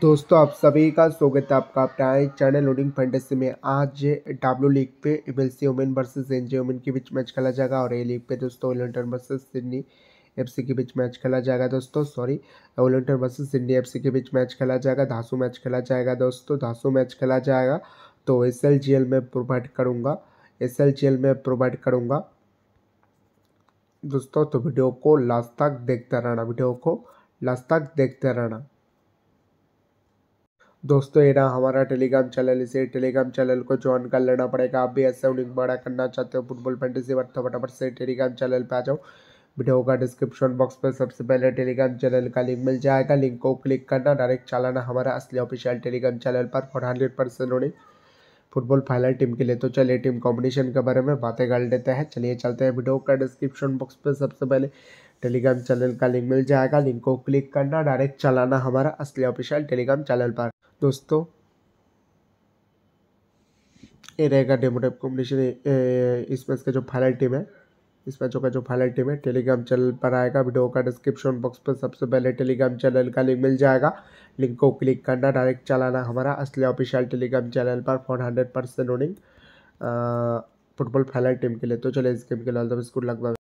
दोस्तों आप सभी का स्वागत है आपका अपना चैनल लोडिंग फंडस में आज डब्ल्यू लीग पे M L C women versus N G के बीच मैच खेला जाएगा और ए लीग पे दोस्तों ओलंटन वर्सेज सिडनी एफसी के बीच मैच खेला जाएगा दोस्तों सॉरी ओलंटन वर्सेज सिडनी एफसी के बीच मैच खेला जाएगा धासू मैच खेला जाएगा दोस्तों धासू मैच खेला जाएगा तो एस में प्रोवाइड करूँगा एस में प्रोवाइड करूँगा दोस्तों तो वीडियो को लास्ट तक देखते रहना वीडियो को लास्ट तक देखते रहना दोस्तों ये ना हमारा टेलीग्राम चैनल इसे टेलीग्राम चैनल को ज्वाइन कर लेना पड़ेगा आप भी ऐसा उन्हें बड़ा करना चाहते हो फुटबॉल फैंटेसी वर्थ फटाफट से टेलीग्राम चैनल पे आ जाओ वीडियो का डिस्क्रिप्शन बॉक्स पर सबसे पहले टेलीग्राम चैनल का लिंक मिल जाएगा लिंक को क्लिक करना डायरेक्ट चलाना हमारा असली ऑफिशियल टेलीग्राम चैनल पर और hundred percent football final team के लिए तो चलिए टीम कॉम्बिनेशन के बारे में बातें कर लेते हैं चलिए चलते हैं वीडियो का डिस्क्रिप्शन बॉक्स पर सबसे पहले टेलीग्राम चैनल का लिंक मिल जाएगा लिंक को क्लिक करना डायरेक्ट चलाना हमारा असली ऑफिशियल टेलीग्राम चैनल पर दोस्तों ये रहेगा डेमोटेप टाइप कॉम्बिनेशन इसमें इसका जो फाइनल टीम है इस बच्चों का जो फाइनल टीम है टेलीग्राम चैनल पर आएगा वीडियो का डिस्क्रिप्शन बॉक्स पर सबसे पहले टेलीग्राम चैनल का लिंक मिल जाएगा लिंक को क्लिक करना डायरेक्ट चलाना हमारा असली ऑफिशियल टेलीग्राम चैनल पर four hundred percent running football final team के लिए तो चले इस गेम के लिए